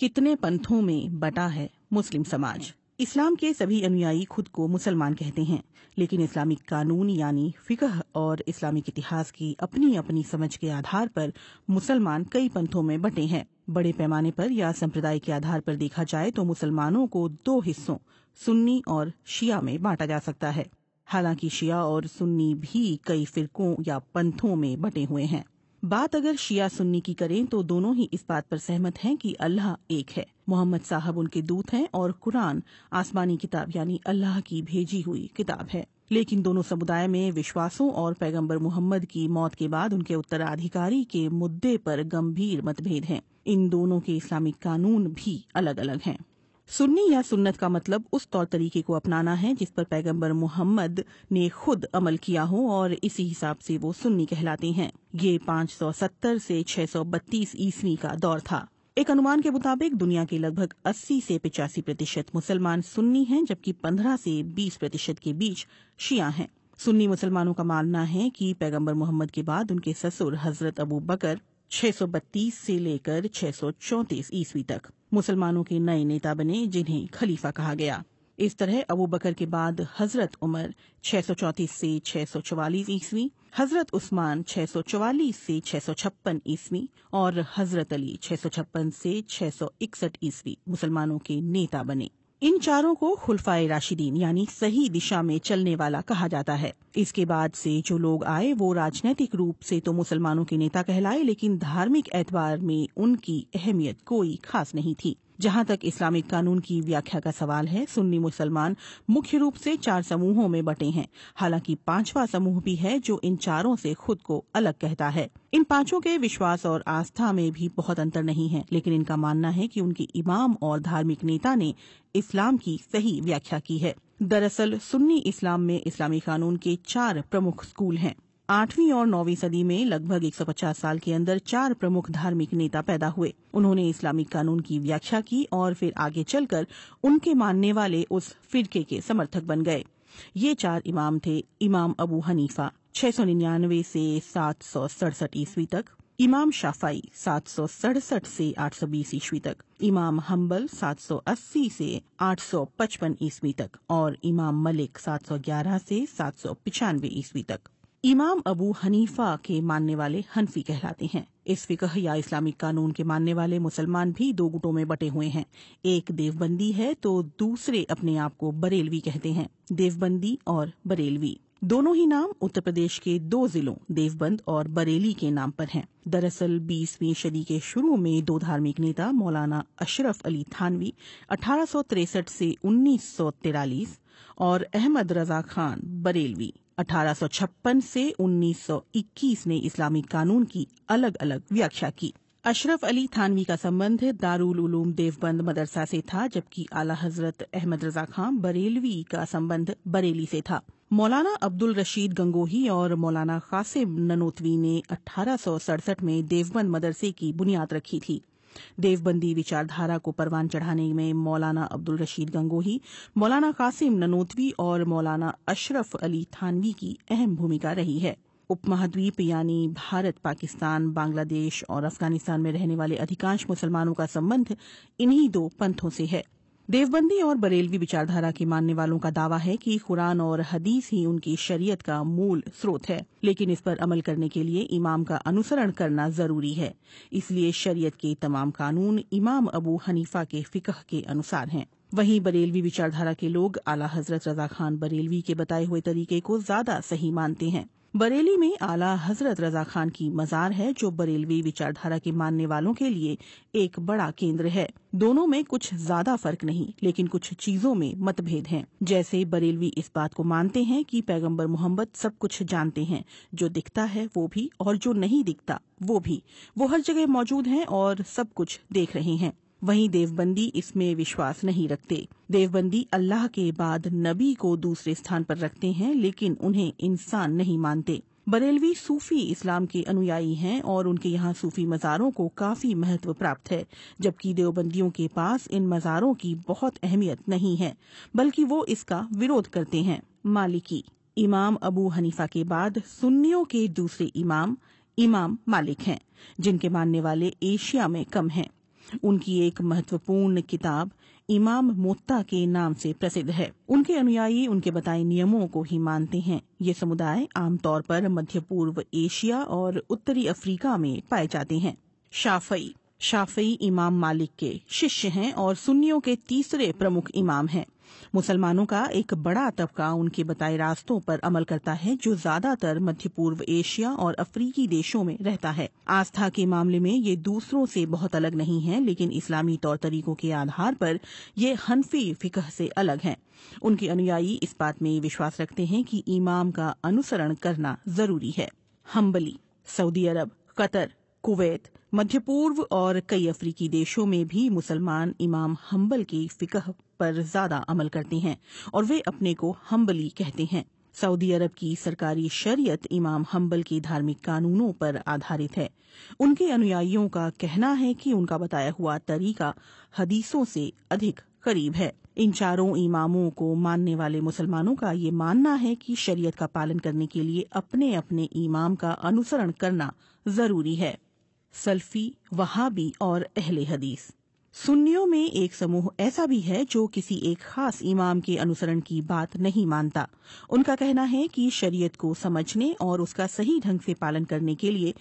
کتنے پنتھوں میں بٹا ہے مسلم سماج اسلام کے سبھی انویائی خود کو مسلمان کہتے ہیں لیکن اسلامک قانون یعنی فقہ اور اسلامک اتہاس کی اپنی اپنی سمجھ کے آدھار پر مسلمان کئی پنتھوں میں بٹے ہیں بڑے پیمانے پر یا سمپردائی کے آدھار پر دیکھا جائے تو مسلمانوں کو دو حصوں سنی اور شیعہ میں بانٹا جا سکتا ہے حالانکہ شیعہ اور سنی بھی کئی فرقوں یا پنتھوں میں بٹے ہوئے ہیں بات اگر شیعہ سننی کی کریں تو دونوں ہی اس بات پر سہمت ہیں کہ اللہ ایک ہے محمد صاحب ان کے دوت ہیں اور قرآن آسمانی کتاب یعنی اللہ کی بھیجی ہوئی کتاب ہے لیکن دونوں سمدائے میں وشواسوں اور پیغمبر محمد کی موت کے بعد ان کے اترادھکاری کے مدعے پر گمبھیر مت بھید ہیں ان دونوں کے اسلامی قانون بھی الگ الگ ہیں سنی یا سنت کا مطلب اس طور طریقے کو اپنانا ہے جس پر پیغمبر محمد نے خود عمل کیا ہو اور اسی حساب سے وہ سنی کہلاتے ہیں یہ پانچ سو ستر سے چھ سو بتیس عیسوی کا دور تھا ایک انمان کے مطابق دنیا کے لگ بھگ اسی سے پچاسی پرتیشت مسلمان سنی ہیں جبکہ پندرہ سے بیس پرتیشت کے بیچ شیعہ ہیں سنی مسلمانوں کا ماننا ہے کہ پیغمبر محمد کے بعد ان کے سسر حضرت ابو بکر چھ سو بتیس سے لے کر چھ سو چونتیس عیسوی تک مسلمانوں کے نئے نیتا بنے جنہیں خلیفہ کہا گیا اس طرح ابو بکر کے بعد حضرت عمر 634 سے 644 عیسوی حضرت عثمان 644 سے 656 عیسوی اور حضرت علی 656 سے 661 عیسوی مسلمانوں کے نیتا بنے ان چاروں کو خلفائے راشدین یعنی صحیح دشا میں چلنے والا کہا جاتا ہے اس کے بعد سے جو لوگ آئے وہ راجنیتک روپ سے تو مسلمانوں کے نیتا کہلائے لیکن دھارمک اعتبار میں ان کی اہمیت کوئی خاص نہیں تھی جہاں تک اسلامک قانون کی ویاخیا کا سوال ہے سنی مسلمان مکھ روپ سے چار سموہوں میں بٹے ہیں حالانکہ پانچواں سموہ بھی ہے جو ان چاروں سے خود کو الگ کہتا ہے ان پانچوں کے وشواس اور آستھا میں بھی بہت انتر نہیں ہے لیکن ان کا ماننا ہے کہ ان کے امام اور دھارمک نیتا نے اسلام کی صحیح ویاخیا کی ہے دراصل سنی اسلام میں اسلامی قانون کے چار پرمکھ اسکول ہیں آٹھویں اور نویں صدی میں لگ بھگ ایک سو پچاس سال کے اندر چار پرمخ دھارمک نیتا پیدا ہوئے انہوں نے اسلامی قانون کی ویاخیا کی اور پھر آگے چل کر ان کے ماننے والے اس فرقے کے سمرتھک بن گئے یہ چار امام تھے امام ابو حنیفہ چھ سو ننانوے سے سات سو سڑسٹھ عیسوی تک امام شافائی سات سو سڑسٹھ سے آٹھ سو بیس عیسوی تک امام ہمبل سات سو اسی سے آٹھ سو پچپن عیسوی تک اور امام ملک سات سو گیارہ سے سات سو پچانوے عیسوی تک امام ابو حنیفہ کے ماننے والے حنفی کہلاتے ہیں اس فقہ یا اسلامی قانون کے ماننے والے مسلمان بھی دو گٹوں میں بٹے ہوئے ہیں ایک دیوبندی ہے تو دوسرے اپنے آپ کو بریلوی کہتے ہیں دیوبندی اور بریلوی دونوں ہی نام اتر پردیش کے دو ضلعوں دیوبند اور بریلی کے نام پر ہیں دراصل بیسویں صدی کے شروع میں دو دھارمک نیتا مولانا اشرف علی تھانوی اٹھارہ سو تریسٹھ سے انیس سو تیرالیس اور احمد رضا خان بریلوی اٹھارہ سو چھپن سے انیس سو اکیس نے اسلامی قانون کی الگ الگ ویاخیا کی اشرف علی تھانوی کا سمبند دارول علوم دیوبند مدرسہ سے تھا جبکہ اعلی حضرت احمد رضا خان بریلوی کا سمبند بریلی سے تھا مولانا عبد الرشید گنگوہی اور مولانا قاسم ننوتوی نے اٹھارہ سو سڑسٹھ میں دیوبند مدرسے کی بنیاد رکھی تھی دیوبندی وچاردھارا کو پروان چڑھانے میں مولانا عبد الرشید گنگوہی مولانا قاسم ننوتوی اور مولانا اشرف علی تھانوی کی اہم بھومکا رہی ہے اپ یعنی بھارت پاکستان بنگلہ دیش اور افغانستان میں رہنے والے ادھکانش مسلمانوں کا سمبند انہی دو پنتھوں سے ہے دیوبندی اور بریلوی وچار کے ماننے والوں کا دعویٰ ہے کہ قرآن اور حدیث ہی ان کی شریعت کا مول سروت ہے لیکن اس پر عمل کرنے کے لیے امام کا انسرن کرنا ضروری ہے اس لیے شریعت کے تمام قانون امام ابو حنیفہ کے فقہ کے انسار ہیں وہیں بریلوی وچاردھارا دھارا کے لوگ اعلی حضرت رضا خان بریلوی کے بتائے ہوئے طریقے کو زیادہ صحیح مانتے ہیں بریلی میں آلہ حضرت رضا خان کی مزار ہے جو بریلوی وچار دھارا کے ماننے والوں کے لیے ایک بڑا کیندر ہے دونوں میں کچھ زیادہ فرق نہیں لیکن کچھ چیزوں میں بھید ہیں جیسے بریلوی اس بات کو مانتے ہیں کہ پیغمبر محمد سب کچھ جانتے ہیں جو دکھتا ہے وہ بھی اور جو نہیں دکھتا وہ بھی وہ ہر جگہ موجود ہیں اور سب کچھ دیکھ رہے ہیں وہیں دیوبندی اس میں وشواس نہیں رکھتے دیو بندی اللہ کے بعد نبی کو دوسرے استھان پر رکھتے ہیں لیکن انہیں انسان نہیں مانتے بریلوی صوفی اسلام کے انویائی ہیں اور ان کے یہاں صوفی مزاروں کو کافی مہتو پراپت ہے جبکہ دیوبندیوں کے پاس ان مزاروں کی بہت اہمیت نہیں ہے بلکہ وہ اس کا ویرود کرتے ہیں مالکی امام ابو حنیفہ کے بعد سنیوں کے دوسرے امام امام مالک ہیں جن کے ماننے والے ایشیا میں کم ہیں ان کی ایک مہتوپورن کتاب امام موتا کے نام سے پرسدھ ہے ان کے انویائی ان کے بتائے نیموں کو ہی مانتے ہیں یہ سمدائے عام طور پر مدھیہ پورو ایشیا اور اتری افریقہ میں پائے جاتے ہیں شافئی شافی امام مالک کے شش ہیں اور سنیوں کے تیسرے پرمکھ امام ہیں مسلمانوں کا ایک بڑا طبقہ ان کے بتائے راستوں پر عمل کرتا ہے جو زیادہ تر مدھیہ پورو ایشیا اور افریقی دیشوں میں رہتا ہے آستھا کے معاملے میں یہ دوسروں سے بہت الگ نہیں ہے لیکن اسلامی طور طریقوں کے آدھار پر یہ حنفی فقہ سے الگ ہیں ان کے انیائی اس بات میں وشواس رکھتے ہیں کہ امام کا انسرن کرنا ضروری ہے ہمبلی سعودی عرب قطر کویت مدھیہ پورو اور کئی افریقی دیشوں میں بھی مسلمان امام ہمبل کی فقہ پر زیادہ عمل کرتے ہیں اور وہ اپنے کو ہمبلی کہتے ہیں سعودی عرب کی سرکاری شریعت امام ہمبل کے دھارمک قانونوں پر آدھارت ہے ان کے انویائیوں کا کہنا ہے کہ ان کا بتایا ہوا طریقہ حدیثوں سے ادھک قریب ہے ان چاروں اماموں کو ماننے والے مسلمانوں کا یہ ماننا ہے کہ شریعت کا پالن کرنے کے لیے اپنے اپنے امام کا انسرن کرنا ضروری ہے سلفی وہابی اور اہل حدیث سنیوں میں ایک سموہ ایسا بھی ہے جو کسی ایک خاص امام کے انوسرن کی بات نہیں مانتا ان کا کہنا ہے کہ شریعت کو سمجھنے اور اس کا صحیح ڈھنگ سے پالن کرنے کے لیے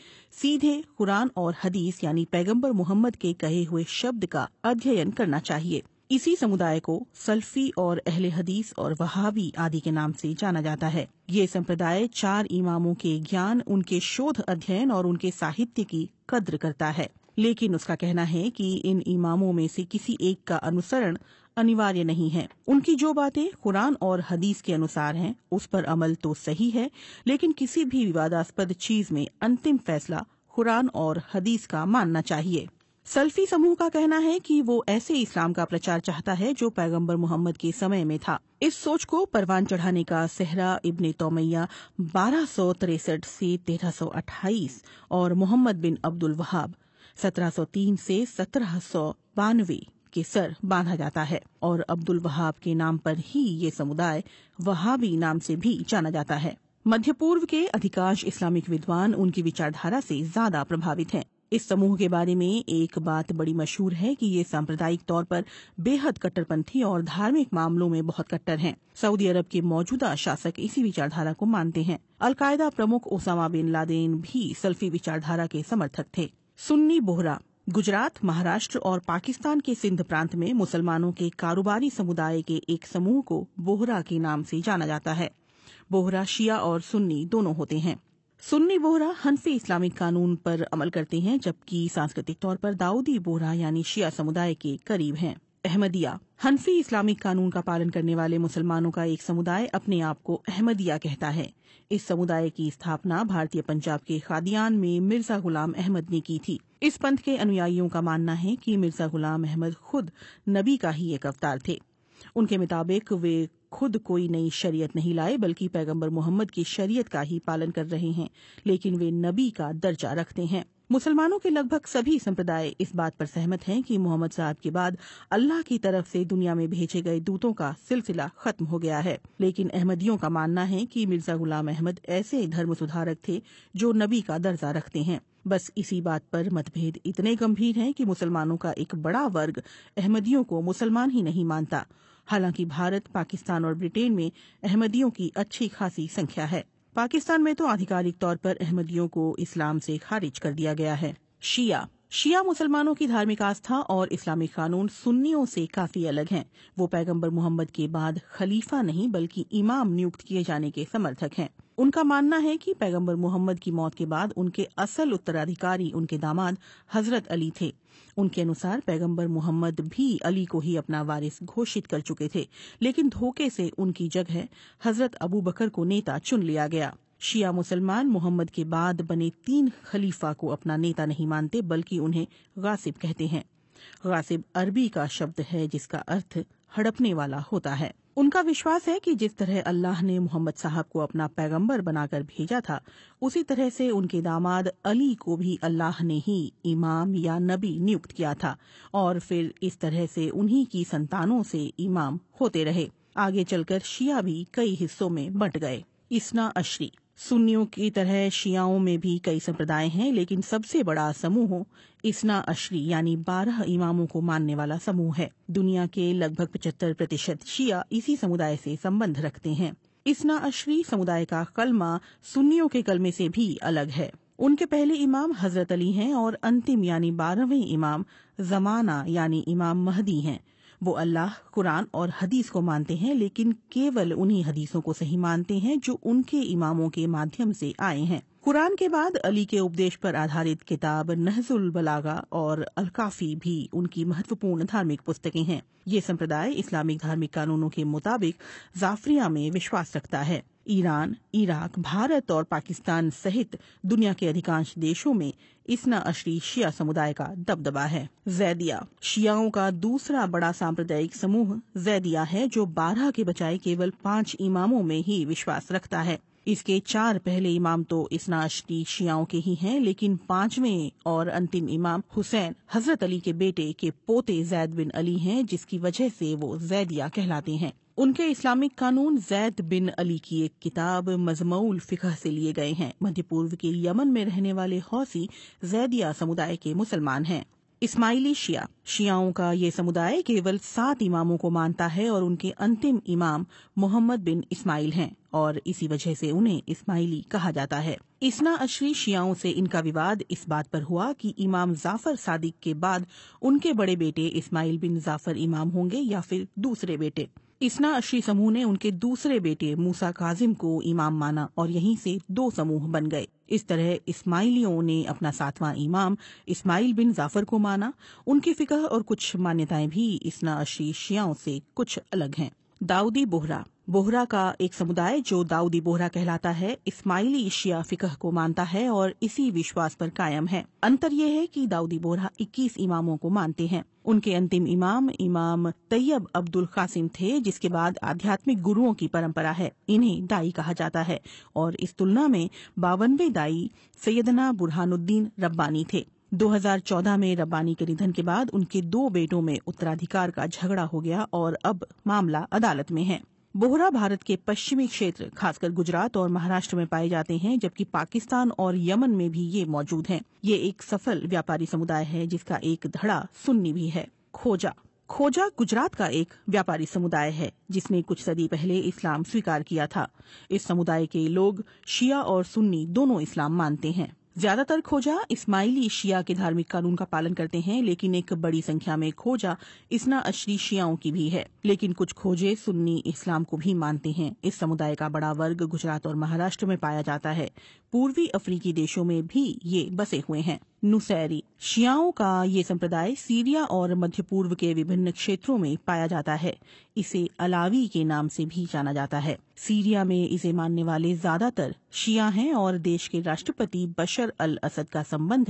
سیدھے قرآن اور حدیث یعنی پیغمبر محمد کے کہے ہوئے شبد کا ادھیئن کرنا چاہیے اسی سمدائے کو سلفی اور اہل حدیث اور وہاوی آدی کے نام سے جانا جاتا ہے یہ سمپردائے چار اماموں کے گیان ان کے شودھ ادھین اور ان کے ساہتیہ کی قدر کرتا ہے لیکن اس کا کہنا ہے کہ ان اماموں میں سے کسی ایک کا انسرن انیواریہ نہیں ہے ان کی جو باتیں قرآن اور حدیث کے انسار ہیں اس پر عمل تو صحیح ہے لیکن کسی بھی واداسپد چیز میں انتم فیصلہ قرآن اور حدیث کا ماننا چاہیے سلفی سموہ کا کہنا ہے کہ وہ ایسے اسلام کا پرچار چاہتا ہے جو پیغمبر محمد کے سمے میں تھا اس سوچ کو پروان چڑھانے کا صحرا ابن تومیہ بارہ سو تریسٹھ سے تیرہ سو اٹھائیس اور محمد بن عبد الوہاب سترہ سو تین سے سترہ سو بانوے کے سر باندھا جاتا ہے اور عبد الوہاب کے نام پر ہی یہ سمودائے وہابی نام سے بھی جانا جاتا ہے مدھیہ پورو کے ادھکاش اسلامک ودوان ان کی وچاردھارا سے زیادہ پربھاوت ہیں اس سموہ کے بارے میں ایک بات بڑی مشہور ہے کہ یہ سامپردائک طور پر بے حد کٹر پنتھی اور دھارمک معاملوں میں بہت کٹر ہیں سعودی عرب کے موجودہ شاسک اسی وچاردھارا کو مانتے ہیں القاعدہ پرمک اوساما بن لادین بھی سلفی وچاردھارا کے سمرتھک تھے سنی بوہرا گجرات مہاراشٹر اور پاکستان کے سندھ پرانت میں مسلمانوں کے کاروباری سمودائے کے ایک سموہ کو بوہرا کے نام سے جانا جاتا ہے بوہرا شیعہ اور سنی دونوں ہوتے ہیں سنی بوہرا حنفی اسلامی قانون پر عمل کرتے ہیں جبکہ سانسکرتک طور پر داؤدی بوہرا یعنی شیعہ سمودائے کے قریب ہیں احمدیہ ہنفی اسلامی قانون کا پالن کرنے والے مسلمانوں کا ایک سمودائے اپنے آپ کو احمدیہ کہتا ہے اس سمودائے کی استھاپنا بھارتی پنجاب کے خادیان میں مرزا غلام احمد نے کی تھی اس پنتھ کے انویائیوں کا ماننا ہے کہ مرزا غلام احمد خود نبی کا ہی ایک اوتار تھے ان کے مطابق وہ خود کوئی نئی شریعت نہیں لائے بلکہ پیغمبر محمد کی شریعت کا ہی پالن کر رہے ہیں لیکن وہ نبی کا درجہ رکھتے ہیں مسلمانوں کے لگ بھگ سبھی سمپردائے اس بات پر سہمت ہیں کہ محمد صاحب کے بعد اللہ کی طرف سے دنیا میں بھیجے گئے دوتوں کا سلسلہ ختم ہو گیا ہے لیکن احمدیوں کا ماننا ہے کہ مرزا غلام احمد ایسے دھرم سدھارک تھے جو نبی کا درجہ رکھتے ہیں بس اسی بات پر بھید اتنے گمبھیر ہیں کہ مسلمانوں کا ایک بڑا ورگ احمدیوں کو مسلمان ہی نہیں مانتا حالانکہ بھارت پاکستان اور برٹین میں احمدیوں کی اچھی خاصی سنکھیا ہے پاکستان میں تو آدھکارک طور پر احمدیوں کو اسلام سے خارج کر دیا گیا ہے شیعہ شیعہ مسلمانوں کی دھارمک آستھا اور اسلامی قانون سنیوں سے کافی الگ ہیں وہ پیغمبر محمد کے بعد خلیفہ نہیں بلکہ امام نیوکت کیے جانے کے سمرتھک ہیں ان کا ماننا ہے کہ پیغمبر محمد کی موت کے بعد ان کے اصل اترادھکاری ان کے داماد حضرت علی تھے ان کے انصار پیغمبر محمد بھی علی کو ہی اپنا وارث گھوشت کر چکے تھے لیکن دھوکے سے ان کی جگہ حضرت ابو بکر کو نیتا چن لیا گیا شیعہ مسلمان محمد کے بعد بنے تین خلیفہ کو اپنا نیتا نہیں مانتے بلکہ انہیں غاسب کہتے ہیں غاسب عربی کا شبد ہے جس کا ارتھ ہڑپنے والا ہوتا ہے ان کا وشواس ہے کہ جس طرح اللہ نے محمد صاحب کو اپنا پیغمبر بنا کر بھیجا تھا اسی طرح سے ان کے داماد علی کو بھی اللہ نے ہی امام یا نبی نیوکت کیا تھا اور پھر اس طرح سے انہی کی سنتانوں سے امام ہوتے رہے آگے چل کر شیعہ بھی کئی حصوں میں بٹ گئے اسنا اشری سنیوں کی طرح شیعوں میں بھی کئی سمپردائے ہیں لیکن سب سے بڑا سمو اسنا اشری یعنی بارہ اماموں کو ماننے والا سمو ہے دنیا کے لگ بھگ پچہتر پرتیشت شیعہ اسی سمودائے سے سمبند رکھتے ہیں اسنا اشری سمودائے کا کلمہ سنیوں کے کلمے سے بھی الگ ہے ان کے پہلے امام حضرت علی ہیں اور انتم یعنی بارہویں امام زمانہ یعنی امام مہدی ہیں وہ اللہ قرآن اور حدیث کو مانتے ہیں لیکن کیول انہی حدیثوں کو صحیح مانتے ہیں جو ان کے اماموں کے مادھیم سے آئے ہیں قرآن کے بعد علی کے اپدیش پر آدھارت کتاب نحض البلاغا اور الکافی بھی ان کی مہتوپورن دھارمک پستکیں ہیں یہ سمپردائے اسلامک دھارمک قانونوں کے مطابق زافریہ میں وشواس رکھتا ہے ایران عراق بھارت اور پاکستان سہت دنیا کے ادھکانش دیشوں میں اسنا اشری شیعہ سمدائے کا دبدبا ہے زیدیا شیعوں کا دوسرا بڑا سامپردائک سموہ زیدیا ہے جو بارہ کے بجائے کے پانچ اماموں میں ہی وشواس رکھتا ہے اس کے چار پہلے امام تو اسنا اشری شیعوں کے ہی ہیں لیکن پانچویں اور انتم امام حسین حضرت علی کے بیٹے کے پوتے زید بن علی ہیں جس کی وجہ سے وہ زیدیا کہلاتے ہیں ان کے اسلامک قانون زید بن علی کی ایک کتاب مضمع الفقہ سے لیے گئے ہیں مدھیہ پورو کے یمن میں رہنے والے حوثی زید یا کے مسلمان ہیں اسماعیلی شیعہ شیعوں کا یہ سمودائے کیول سات اماموں کو مانتا ہے اور ان کے انتم امام محمد بن اسماعیل ہیں اور اسی وجہ سے انہیں اسماعیلی کہا جاتا ہے اسنا اشری شیعوں سے ان کا وواد اس بات پر ہوا کہ امام زعفر صادق کے بعد ان کے بڑے بیٹے اسماعیل بن زعفر امام ہوں گے یا پھر دوسرے بیٹے اسنا اشی سموہ نے ان کے دوسرے بیٹے موسا کاظم کو امام مانا اور یہیں سے دو سموہ بن گئے اس طرح اسماعیلیوں نے اپنا ساتواں امام اسماعیل بن ظافر کو مانا ان کی فکر اور کچھ مانتا بھی اسنا اشی شیعوں سے کچھ الگ ہیں داؤدی بوہرا بوہرا کا ایک سمدائے جو داؤدی بوہرا کہلاتا ہے اسماعیلی ایشیا فقہ کو مانتا ہے اور اسی وشواس پر قائم ہے انتر یہ ہے کہ داؤدی بوہرا اکیس اماموں کو مانتے ہیں ان کے انتم امام امام طیب عبد القاسم تھے جس کے بعد آدھیاتمک گروؤں کی پرمپرا ہے انہیں دائی کہا جاتا ہے اور اس تلنا میں باونوے دائی سیدنا برہان الدین ربانی تھے دو ہزار چودہ میں ربانی کے ندھن کے بعد ان کے دو بیٹوں میں اترادھکار کا جھگڑا ہو گیا اور اب معاملہ عدالت میں ہے بوہرا بھارت کے پشچمی کھیتر خاص کر گجرات اور مہاراشٹر میں پائے جاتے ہیں جبکہ پاکستان اور یمن میں بھی یہ موجود ہیں یہ ایک سفل ویاپاری سمودائے ہے جس کا ایک دھڑا سنی بھی ہے کھوجا کھوجا گجرات کا ایک ویاپاری سمودائے ہے جس نے کچھ صدی پہلے اسلام سویکار کیا تھا اس سمودائے کے لوگ شیعہ اور سنی دونوں اسلام مانتے ہیں زیادہ تر کھوجا اسماعیلی شیعہ کے دھارمک قانون کا پالن کرتے ہیں لیکن ایک بڑی سنکھیا میں کھوجا اسنا اشری شیعوں کی بھی ہے لیکن کچھ کھوجے سنی اسلام کو بھی مانتے ہیں اس سمدائے کا بڑا ورگ گجرات اور مہاراشٹر میں پایا جاتا ہے پوروی افریقی دیشوں میں بھی یہ بسے ہوئے ہیں نسیری شیاؤں کا یہ سمپردائے سیریا اور مدھیہ پورو کے وبھن کھیتروں میں پایا جاتا ہے اسے الاوی کے نام سے بھی جانا جاتا ہے سیریا میں اسے ماننے والے زیادہ تر شیعہ ہیں اور دیش کے راشٹرپتی بشر الاسد کا سمبند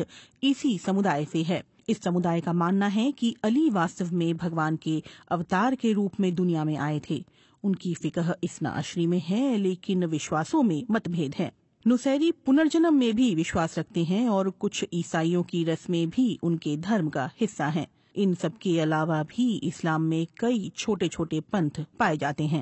اسی سمدائے سے ہے اس سمدائے کا ماننا ہے کہ علی واست میں بھگوان کے اوتار کے روپ میں دنیا میں آئے تھے ان کی فکر اس نشری میں ہے لیکن وشواسوں میں مت بھید ہے نسری پنرجنم میں بھی وشواس رکھتے ہیں اور کچھ عیسائیوں کی رسمیں بھی ان کے دھرم کا حصہ ہیں ان سب کے علاوہ بھی اسلام میں کئی چھوٹے چھوٹے پنتھ پائے جاتے ہیں